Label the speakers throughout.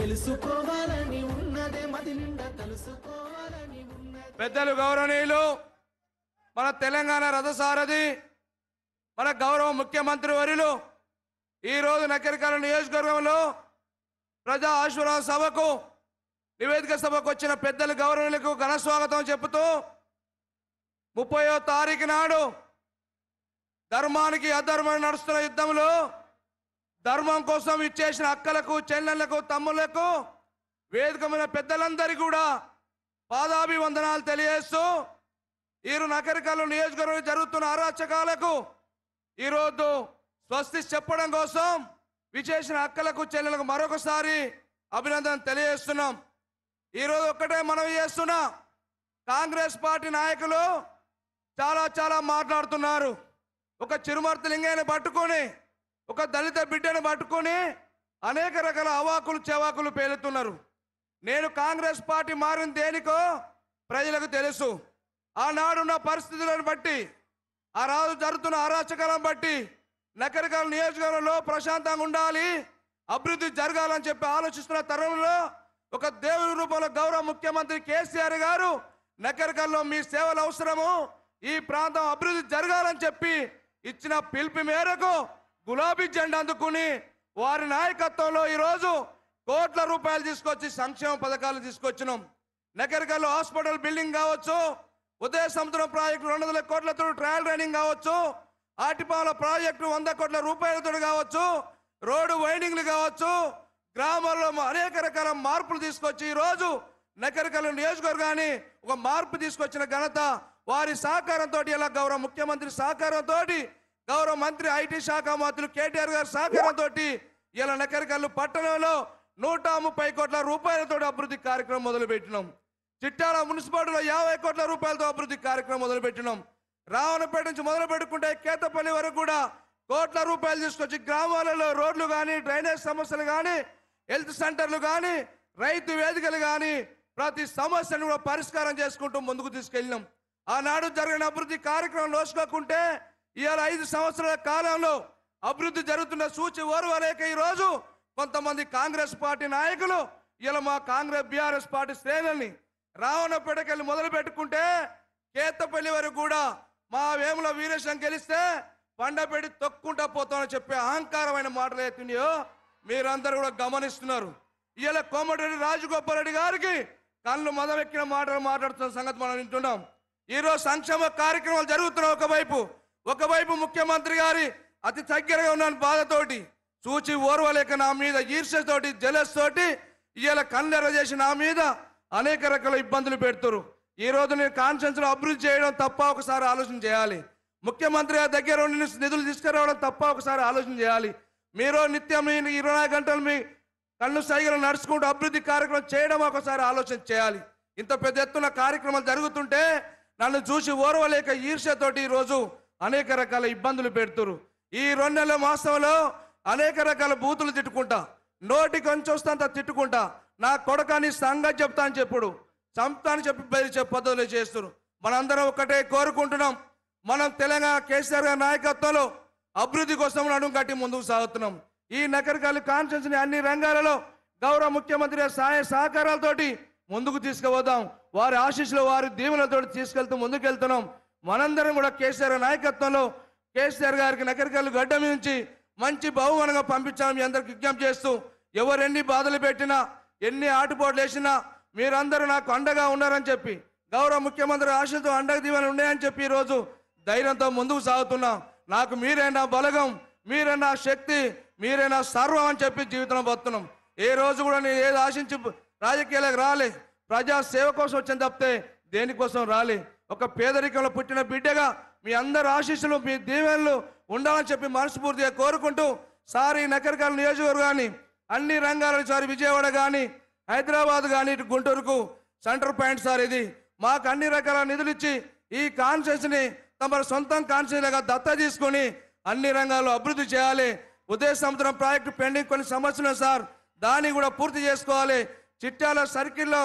Speaker 1: తెలుసుకోవాలని ఉన్నదే మది నిండా తెలుసుకోవాలని ఉన్నది పెద్దలు గౌరవనీయులు మన తెలంగాణ రథసారథి మన గౌరవ ముఖ్యమంత్రి వరిలు ఈరోజు నకరికాల నియోజకవర్గంలో ప్రజా ఆశీర్వాద సభకు నివేదిక సభకు వచ్చిన పెద్దలు గౌరవులకు ఘన స్వాగతం చెబుతూ ముప్పయో తారీఖు నాడు ధర్మానికి అధర్మం నడుస్తున్న యుద్ధంలో ధర్మం కోసం ఇచ్చేసిన అక్కలకు చెల్లెళ్లకు తమ్ములకు వేదికమైన పెద్దలందరికీ కూడా పాదాభివందనాలు తెలియజేస్తూ ఈరు నగరికలు నియోజకవర్గం జరుగుతున్న అరాచకాలకు ఈరోజు స్వస్తి చెప్పడం కోసం విచేసిన అక్కలకు చెల్లెలకు మరొకసారి అభినందన తెలియజేస్తున్నాం ఈరోజు ఒక్కటే మనం చేస్తున్నా కాంగ్రెస్ పార్టీ నాయకులు చాలా చాలా మాట్లాడుతున్నారు ఒక చిరుమర్తలింగాన్ని లింగాన్ని పట్టుకొని ఒక దళిత బిడ్డను పట్టుకొని అనేక రకాల అవాకులు చవాకులు పేలుతున్నారు నేను కాంగ్రెస్ పార్టీ మారిన దేనికో ప్రజలకు తెలుసు ఆనాడున్న పరిస్థితులను బట్టి ఆ రాజు జరుగుతున్న అరాచకాలను బట్టి నకరికల నియోజకవర్గంలో ప్రశాంతంగా ఉండాలి అభివృద్ధి జరగాలని చెప్పి ఆలోచిస్తున్న తరుణంలో ఒక దేవుని రూపంలో గౌరవ ముఖ్యమంత్రి కేసీఆర్ గారు నకరికల్లో మీ సేవలు అవసరము ఈ ప్రాంతం అభివృద్ధి జరగాలని చెప్పి ఇచ్చిన పిలుపు మేరకు గులాబీ జెండా అందుకుని వారి నాయకత్వంలో ఈరోజు కోట్ల రూపాయలు తీసుకొచ్చి సంక్షేమ పథకాలు తీసుకొచ్చినాం నగరికల్లో హాస్పిటల్ బిల్డింగ్ కావచ్చు ఉదయ సముద్రం ప్రాజెక్టు రెండు వందల కోట్లతో ట్రయల్ రైనింగ్ కావచ్చు ఆటిపాల ప్రాజెక్టు వంద కోట్ల రూపాయలతో కావచ్చు రోడ్డు వైండింగ్లు కావచ్చు గ్రామాల్లో అనేక రకాల మార్పులు తీసుకొచ్చి ఈరోజు నకరికల నియోజకవర్గాన్ని ఒక మార్పు తీసుకొచ్చిన ఘనత వారి సహకారంతో ఇలా గౌరవ ముఖ్యమంత్రి సహకారంతో గౌరవ మంత్రి ఐటీ శాఖ మంత్రులు కేటీఆర్ గారి సహకారంతో ఇలా నకరికల్లు పట్టణంలో నూట ముప్పై కోట్ల రూపాయలతో అభివృద్ధి కార్యక్రమం మొదలుపెట్టినాం చిట్టాల మున్సిపాలిటీలో యాభై కోట్ల రూపాయలతో అభివృద్ధి కార్యక్రమం మొదలుపెట్టినాం రావణపేట నుంచి మొదలు పెట్టుకుంటే కేతపల్లి వరకు కూడా కోట్ల రూపాయలు తీసుకొచ్చి గ్రామాలలో రోడ్లు కానీ డ్రైనేజ్ సమస్యలు కానీ హెల్త్ సెంటర్లు కానీ రైతు వేదికలు కానీ ప్రతి సమస్యను కూడా పరిష్కారం చేసుకుంటూ ముందుకు తీసుకెళ్ళినాం ఆనాడు జరిగిన అభివృద్ధి కార్యక్రమం లోచుకోకుంటే ఇవాళ ఐదు సంవత్సరాల కాలంలో అభివృద్ధి జరుగుతున్న సూచి ఈ ఈరోజు కొంతమంది కాంగ్రెస్ పార్టీ నాయకులు ఇలా మా కాంగ్రెస్ బీఆర్ఎస్ పార్టీ శ్రేణుల్ని రావణపేటకెళ్ళి మొదలు పెట్టుకుంటే కేతపల్లి వరకు కూడా మా వేముల వీరేశం గెలిస్తే పండబెడి తొక్కుంటా పోతామని చెప్పే అహంకారమైన మాటలు ఎత్తున్నాయో మీరందరూ కూడా గమనిస్తున్నారు ఇలా కోమటిరెడ్డి రెడ్డి గారికి కళ్ళు మొదలెక్కిన మాటలు మాట్లాడుతున్న సంగతి మనం వింటున్నాం ఈరోజు సంక్షేమ కార్యక్రమాలు జరుగుతున్నాయి ఒకవైపు ఒకవైపు ముఖ్యమంత్రి గారి అతి దగ్గరగా ఉన్న బాధతోటి చూచి ఓర్వలేక నా మీద ఈర్ష్యతోటి జలస్ తోటి ఇలా కళ్ళెర చేసి నా మీద అనేక రకాల ఇబ్బందులు పెడుతురు ఈ రోజు నేను కాన్షియన్స్లో అభివృద్ధి చేయడం తప్ప ఒకసారి ఆలోచన చేయాలి ముఖ్యమంత్రి గారి దగ్గర ఉండి నిధులు తీసుకురావడం తప్ప ఒకసారి ఆలోచన చేయాలి మీరు నిత్యం ఇరవై నాలుగు గంటలు మీ కళ్ళు సైగలు నడుచుకుంటూ అభివృద్ధి కార్యక్రమం చేయడం ఒకసారి ఆలోచన చేయాలి ఇంత పెద్ద ఎత్తున కార్యక్రమాలు జరుగుతుంటే నన్ను చూసి ఓర్వలేక ఈర్ష్యతోటి ఈరోజు అనేక రకాల ఇబ్బందులు పెడుతురు ఈ రెండు నెలల మాసంలో అనేక రకాల బూతులు తిట్టుకుంటా నోటి కొంచెం వస్తే తిట్టుకుంటా నా కొడకాన్ని సంగతి చెప్తా అని చెప్పుడు చంపుతాను చెప్పి బయలు పద్ధతులు చేస్తున్నారు మనందరం ఒకటే కోరుకుంటున్నాం మనం తెలంగాణ కేసీఆర్ గారి నాయకత్వంలో అభివృద్ధి కోసం నడుము కట్టి ముందుకు సాగుతున్నాం ఈ నకరికాలు కాన్ఫరెన్స్ని అన్ని రంగాలలో గౌరవ ముఖ్యమంత్రి సహాయ సహకారాలతోటి ముందుకు తీసుకుపోదాం వారి ఆశీస్సులో వారి దీవెనలతో తీసుకెళ్తూ ముందుకెళ్తున్నాం మనందరం కూడా కేసీఆర్ నాయకత్వంలో కేసీఆర్ గారికి నకరికల్లు గడ్డ మించి మంచి బహుమనంగా మీ అందరికి విజ్ఞప్తి చేస్తూ ఎవరెన్ని బాధలు పెట్టినా ఎన్ని ఆటుపోట్లు వేసినా మీరందరూ నాకు అండగా ఉన్నారని చెప్పి గౌరవ ముఖ్యమంత్రి ఆశతో అండగా దీవెన ఉన్నాయని చెప్పి ఈరోజు ధైర్యంతో ముందుకు సాగుతున్నాం నాకు మీరైనా బలగం మీరైనా శక్తి మీరైనా సర్వం అని చెప్పి జీవితంలో బతున్నాం ఏ రోజు కూడా నేను ఏది ఆశించి రాజకీయాలకు రాలే ప్రజా సేవ కోసం వచ్చింది తప్పితే దేనికోసం రాలే ఒక పేదరికంలో పుట్టిన బిడ్డగా మీ అందరి ఆశీస్సులు మీ దీవెనలు ఉండాలని చెప్పి మనస్ఫూర్తిగా కోరుకుంటూ సార్ ఈ నియోజకవర్గం కానీ అన్ని రంగాలను సారి విజయవాడ కానీ హైదరాబాద్ కానీ ఇటు గుంటూరుకు సెంటర్ పాయింట్ సార్ ఇది మాకు అన్ని రకాల నిధులు ఇచ్చి ఈ కాన్షియస్ని తమ సొంతం కాన్షియస్గా దత్త తీసుకొని అన్ని రంగాల్లో అభివృద్ధి చేయాలి ఉదయ సముద్రం ప్రాజెక్టు పెండింగ్ కొన్ని సమస్యలు సార్ దాన్ని కూడా పూర్తి చేసుకోవాలి చిట్టాల సర్కిల్లో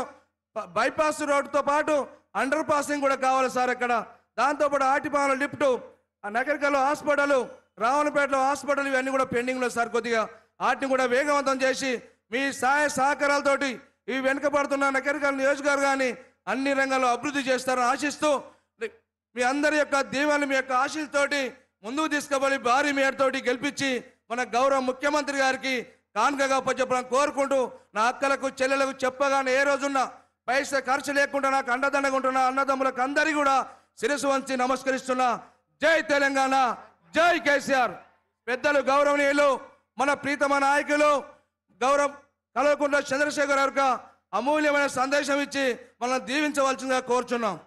Speaker 1: బైపాస్ రోడ్డుతో పాటు అండర్ పాసింగ్ కూడా కావాలి సార్ అక్కడ దాంతోపాటు ఆటిపాల లిఫ్ట్ నగరికలో హాస్పిటల్ రావణపేటలో హాస్పిటల్ ఇవన్నీ కూడా పెండింగ్లో సార్ కొద్దిగా వాటిని కూడా వేగవంతం చేసి మీ సహాయ సహకారాలతోటి ఇవి వెనుకబడుతున్న నగరికల నియోజకవర్గాన్ని అన్ని రంగాల్లో అభివృద్ధి చేస్తారని ఆశిస్తూ మీ అందరి యొక్క దీవెనలు మీ యొక్క ఆశీస్సుతోటి ముందుకు తీసుకుపోయి భారీ మేరతోటి గెలిపించి మన గౌరవ ముఖ్యమంత్రి గారికి కానుకగా చెప్పడం కోరుకుంటూ నా అక్కలకు చెల్లెలకు చెప్పగానే ఏ రోజున్నా పైస ఖర్చు లేకుండా నాకు అండదండగా ఉంటున్న అన్నదమ్ములకు అందరి కూడా శిరసు వంచి నమస్కరిస్తున్నా జై తెలంగాణ జై కేసీఆర్ పెద్దలు గౌరవనీయులు మన ప్రీతమ నాయకులు గౌరవ కలవకుండా చంద్రశేఖర్ గారు అమూల్యమైన సందేశం ఇచ్చి మనం దీవించవలసిందిగా కోరుచున్నాం